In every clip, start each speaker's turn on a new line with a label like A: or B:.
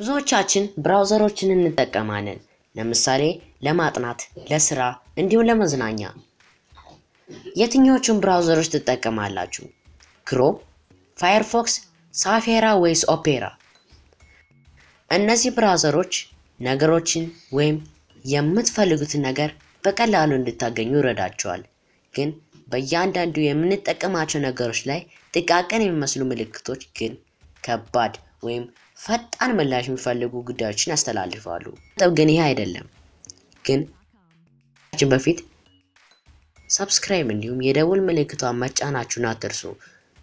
A: ብዙዎቻችን ብራውዘሮችን እንጠቀማለን። ለምሳሌ ለማጥናት፣ ለስራ እንዲሁም ለመዝናኛ። የትኞቹን ብራውዘሮች ትጠቀማላችሁ? ክሮም፣ ፋየርፎክስ፣ ሳፌራ ወይስ ኦፔራ? እነዚህ ብራውዘሮች ነገሮችን ወይም የምትፈልጉትን ነገር በቀላሉ እንድታገኙ ይረዳቸዋል። ግን በእያንዳንዱ የምንጠቀማቸው ነገሮች ላይ ጥቃቅን የሚመስሉ ምልክቶች ግን ከባድ ወይም ፈጣን ምላሽ የሚፈልጉ ጉዳዮችን ያስተላልፋሉ። ነጥብ ግን ይህ አይደለም። ግን ችን በፊት ሰብስክራይብ እንዲሁም የደውል ምልክቷን መጫናችሁን አትርሱ።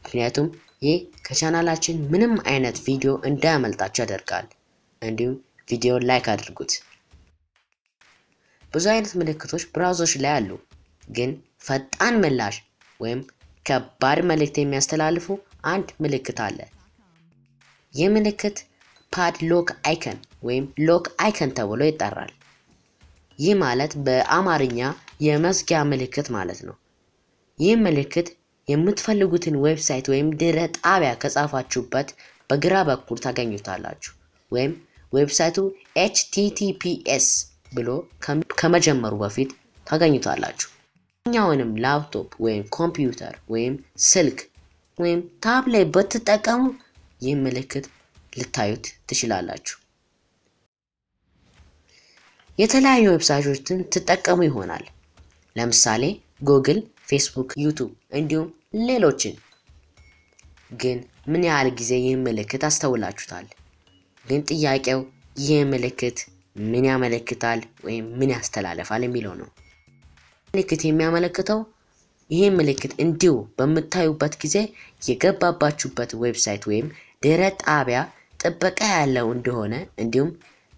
A: ምክንያቱም ይህ ከቻናላችን ምንም አይነት ቪዲዮ እንዳያመልጣችሁ ያደርጋል። እንዲሁም ቪዲዮ ላይክ አድርጉት። ብዙ አይነት ምልክቶች ብራውዘሮች ላይ አሉ። ግን ፈጣን ምላሽ ወይም ከባድ መልእክት የሚያስተላልፉ አንድ ምልክት አለ። ይህ ምልክት ፓድ ሎክ አይከን ወይም ሎክ አይከን ተብሎ ይጠራል። ይህ ማለት በአማርኛ የመዝጊያ ምልክት ማለት ነው። ይህ ምልክት የምትፈልጉትን ዌብሳይት ወይም ድረ ጣቢያ ከጻፋችሁበት በግራ በኩል ታገኙታላችሁ። ወይም ዌብሳይቱ ኤችቲቲፒኤስ ብሎ ከመጀመሩ በፊት ታገኙታላችሁ። የትኛውንም ላፕቶፕ ወይም ኮምፒውተር ወይም ስልክ ወይም ታብሌት ብትጠቀሙ ይህ ምልክት ልታዩት ትችላላችሁ። የተለያዩ ዌብሳይቶችን ትጠቀሙ ይሆናል። ለምሳሌ ጉግል፣ ፌስቡክ፣ ዩቱብ እንዲሁም ሌሎችን። ግን ምን ያህል ጊዜ ይህን ምልክት አስተውላችሁታል? ግን ጥያቄው ይህ ምልክት ምን ያመለክታል ወይም ምን ያስተላልፋል የሚለው ነው። ምልክት የሚያመለክተው ይህ ምልክት እንዲሁ በምታዩበት ጊዜ የገባባችሁበት ዌብሳይት ወይም ድረ ጣቢያ ጥበቃ ያለው እንደሆነ እንዲሁም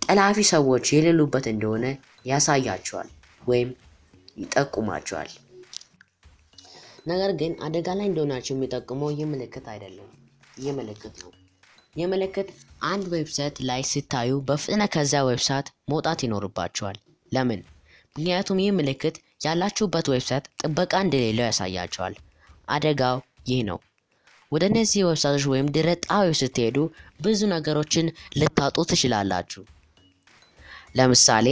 A: ጠላፊ ሰዎች የሌሉበት እንደሆነ ያሳያቸዋል ወይም ይጠቁማቸዋል። ነገር ግን አደጋ ላይ እንደሆናቸው የሚጠቁመው ይህ ምልክት አይደለም፣ ይህ ምልክት ነው። ይህ ምልክት አንድ ዌብሳይት ላይ ስታዩ በፍጥነት ከዚያ ዌብሳይት መውጣት ይኖርባቸዋል። ለምን? ምክንያቱም ይህ ምልክት ያላችሁበት ዌብሳይት ጥበቃ እንደሌለው ያሳያቸዋል። አደጋው ይህ ነው። ወደ እነዚህ ዌብሳይቶች ወይም ድረጣዊ ስትሄዱ ብዙ ነገሮችን ልታጡ ትችላላችሁ። ለምሳሌ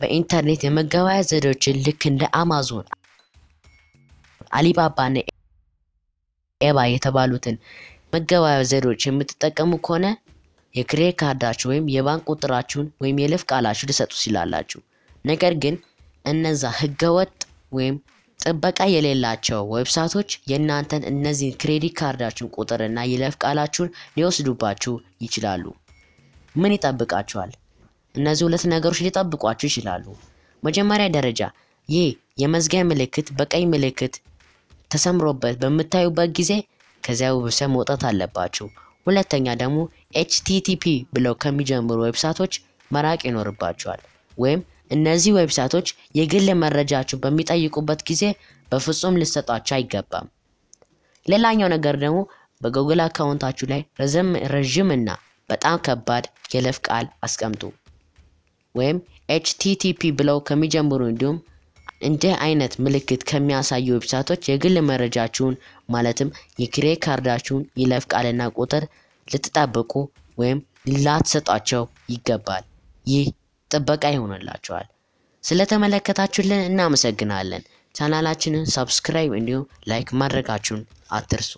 A: በኢንተርኔት የመገበያያ ዘዴዎችን ልክ እንደ አማዞን፣ አሊባባ እና ኤባ የተባሉትን መገበያያ ዘዴዎች የምትጠቀሙ ከሆነ የክሬዲት ካርዳችሁ ወይም የባንክ ቁጥራችሁን ወይም የልፍ ቃላችሁ ልሰጡ ትችላላችሁ። ነገር ግን እነዛ ህገወጥ ወይም ጥበቃ የሌላቸው ዌብሳይቶች የእናንተን እነዚህን ክሬዲት ካርዳችሁን ቁጥር እና ይለፍ ቃላችሁን ሊወስዱባችሁ ይችላሉ። ምን ይጠብቃችኋል? እነዚህ ሁለት ነገሮች ሊጠብቋችሁ ይችላሉ። መጀመሪያ ደረጃ ይህ የመዝጊያ ምልክት በቀይ ምልክት ተሰምሮበት በምታዩበት ጊዜ ከዚያ ዌብሳይት መውጣት አለባችሁ። ሁለተኛ ደግሞ ኤችቲቲፒ ብለው ከሚጀምሩ ዌብሳይቶች መራቅ ይኖርባችኋል ወይም እነዚህ ዌብሳይቶች የግል መረጃችሁ በሚጠይቁበት ጊዜ በፍጹም ልሰጧቸው አይገባም። ሌላኛው ነገር ደግሞ በጉግል አካውንታችሁ ላይ ረዥም እና በጣም ከባድ የለፍ ቃል አስቀምጡ ወይም ኤችቲቲፒ ብለው ከሚጀምሩ እንዲሁም እንዲህ አይነት ምልክት ከሚያሳዩ ዌብሳይቶች የግል መረጃችሁን ማለትም የክሬ ካርዳችሁን ይለፍ ቃልና ቁጥር ልትጠብቁ ወይም ላትሰጧቸው ይገባል። ይህ ጥበቃ ይሆንላቸዋል። ስለተመለከታችሁልን እናመሰግናለን። ቻናላችንን ሰብስክራይብ እንዲሁም ላይክ ማድረጋችሁን አትርሱ።